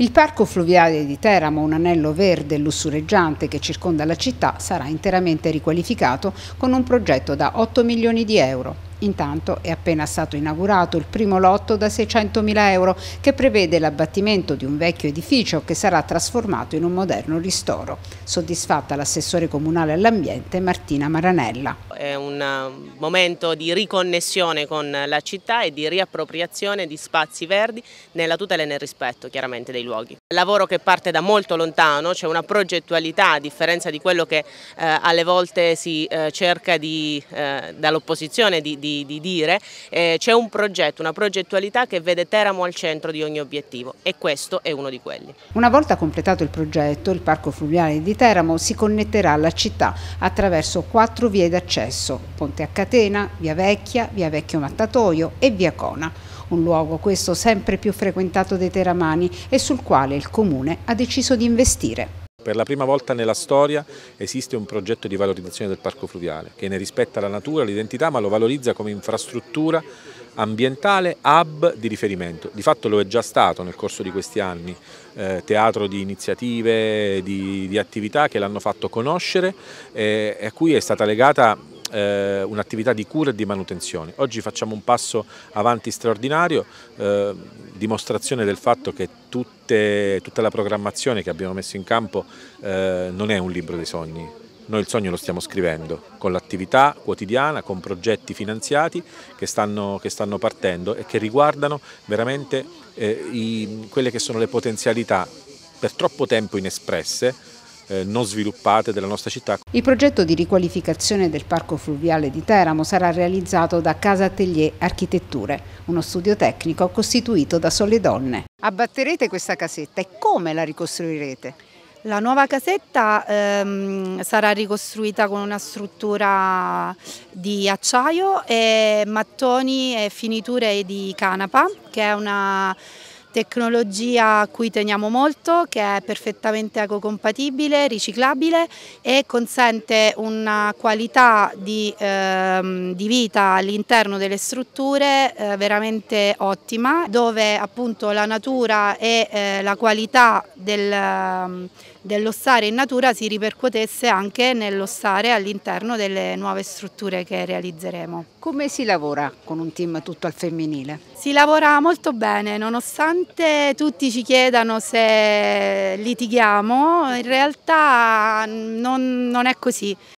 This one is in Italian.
Il parco fluviale di Teramo, un anello verde lussureggiante che circonda la città, sarà interamente riqualificato con un progetto da 8 milioni di euro. Intanto è appena stato inaugurato il primo lotto da 600 mila euro che prevede l'abbattimento di un vecchio edificio che sarà trasformato in un moderno ristoro. Soddisfatta l'assessore comunale all'ambiente Martina Maranella è un um, momento di riconnessione con la città e di riappropriazione di spazi verdi nella tutela e nel rispetto chiaramente dei luoghi. Lavoro che parte da molto lontano, c'è cioè una progettualità a differenza di quello che eh, alle volte si eh, cerca di, eh, dall'opposizione di, di, di, dire, eh, c'è un progetto, una progettualità che vede Teramo al centro di ogni obiettivo e questo è uno di quelli. Una volta completato il progetto, il Parco Fluviale di Teramo si connetterà alla città attraverso quattro vie d'accesso successo Ponte a Catena, Via Vecchia, Via Vecchio Mattatoio e Via Cona, un luogo questo sempre più frequentato dai teramani e sul quale il Comune ha deciso di investire. Per la prima volta nella storia esiste un progetto di valorizzazione del parco fluviale che ne rispetta la natura, l'identità ma lo valorizza come infrastruttura ambientale, hub di riferimento. Di fatto lo è già stato nel corso di questi anni, eh, teatro di iniziative, di, di attività che l'hanno fatto conoscere eh, e eh, a cui è stata legata eh, un'attività di cura e di manutenzione. Oggi facciamo un passo avanti straordinario, eh, dimostrazione del fatto che tutte, tutta la programmazione che abbiamo messo in campo eh, non è un libro dei sogni, noi il sogno lo stiamo scrivendo con l'attività quotidiana, con progetti finanziati che stanno, che stanno partendo e che riguardano veramente eh, i, quelle che sono le potenzialità per troppo tempo inespresse eh, non sviluppate della nostra città. Il progetto di riqualificazione del Parco Fluviale di Teramo sarà realizzato da Casa Atelier Architetture, uno studio tecnico costituito da sole donne. Abbatterete questa casetta e come la ricostruirete? La nuova casetta ehm, sarà ricostruita con una struttura di acciaio e mattoni e finiture di canapa, che è una tecnologia a cui teniamo molto, che è perfettamente ecocompatibile, riciclabile e consente una qualità di, ehm, di vita all'interno delle strutture eh, veramente ottima, dove appunto la natura e eh, la qualità del, ehm, dello stare in natura si ripercuotesse anche nello stare all'interno delle nuove strutture che realizzeremo. Come si lavora con un team tutto al femminile? Si lavora molto bene, nonostante tutti ci chiedano se litighiamo, in realtà non, non è così.